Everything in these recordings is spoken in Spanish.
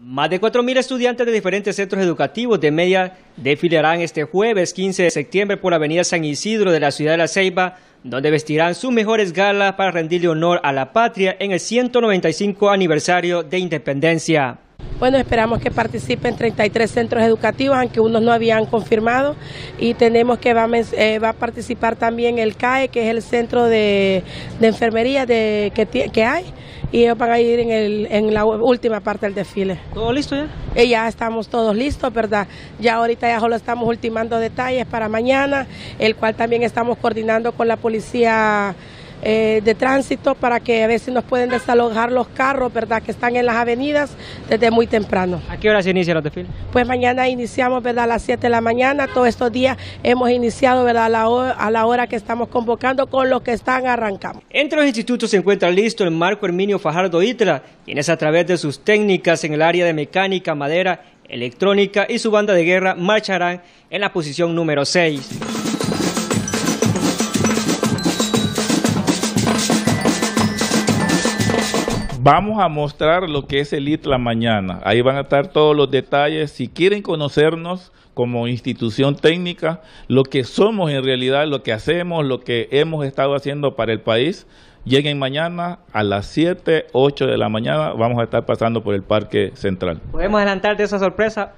Más de 4.000 estudiantes de diferentes centros educativos de media desfilarán este jueves 15 de septiembre por la avenida San Isidro de la ciudad de La Ceiba, donde vestirán sus mejores galas para rendirle honor a la patria en el 195 aniversario de independencia. Bueno, esperamos que participen 33 centros educativos, aunque unos no habían confirmado, y tenemos que va a, eh, participar también el CAE, que es el centro de, enfermería de, que hay, y ellos van a ir en, el, en la última parte del desfile. ¿Todo listo ya? Eh, ya estamos todos listos, ¿verdad? Ya ahorita ya solo estamos ultimando detalles para mañana, el cual también estamos coordinando con la policía eh, de tránsito para que a veces nos pueden desalojar los carros, ¿verdad? Que están en las avenidas desde muy temprano. ¿A qué hora se inicia los desfiles? Pues mañana iniciamos, ¿verdad? A las 7 de la mañana. Todos estos días hemos iniciado, ¿verdad? A la, hora, que estamos convocando con los que están arrancamos Entre los institutos se encuentra listo el Marco Herminio Fajardo Itra, quienes a través de sus técnicas en el área de mecánica, madera, electrónica y su banda de guerra marcharán en la posición número 6. Vamos a mostrar lo que es el la mañana. Ahí van a estar todos los detalles. Si quieren conocernos como institución técnica, lo que somos en realidad, lo que hacemos, lo que hemos estado haciendo para el país, Lleguen mañana a las 7, 8 de la mañana. Vamos a estar pasando por el Parque Central. ¿Podemos adelantar de esa sorpresa?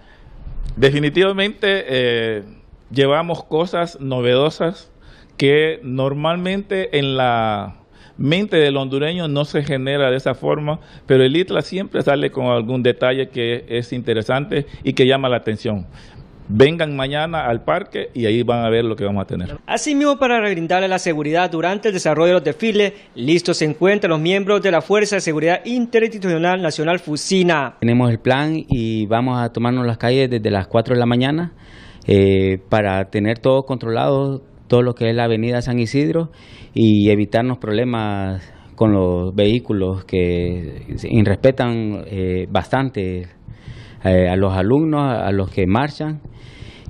Definitivamente eh, llevamos cosas novedosas que normalmente en la mente del hondureño no se genera de esa forma, pero el ITLA siempre sale con algún detalle que es interesante y que llama la atención. Vengan mañana al parque y ahí van a ver lo que vamos a tener. Asimismo, para brindarle la seguridad durante el desarrollo de los desfiles, listos se encuentran los miembros de la Fuerza de Seguridad Interinstitucional Nacional Fusina. Tenemos el plan y vamos a tomarnos las calles desde las 4 de la mañana eh, para tener todo controlado todo lo que es la avenida San Isidro y evitarnos problemas con los vehículos que respetan eh, bastante eh, a los alumnos, a los que marchan.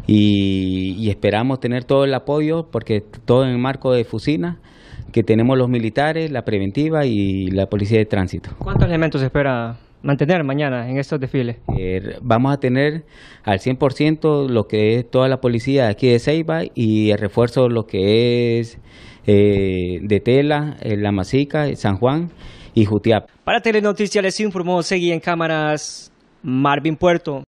Y, y, esperamos tener todo el apoyo porque todo en el marco de Fusina que tenemos los militares, la preventiva y la policía de tránsito. ¿Cuántos elementos espera mantener mañana en estos desfiles? Eh, vamos a tener al 100% lo que es toda la policía aquí de Ceiba y el refuerzo lo que es eh, de Tela, eh, La Masica, San Juan y Jutiap. Para Telenoticias les informó, seguí en cámaras Marvin Puerto.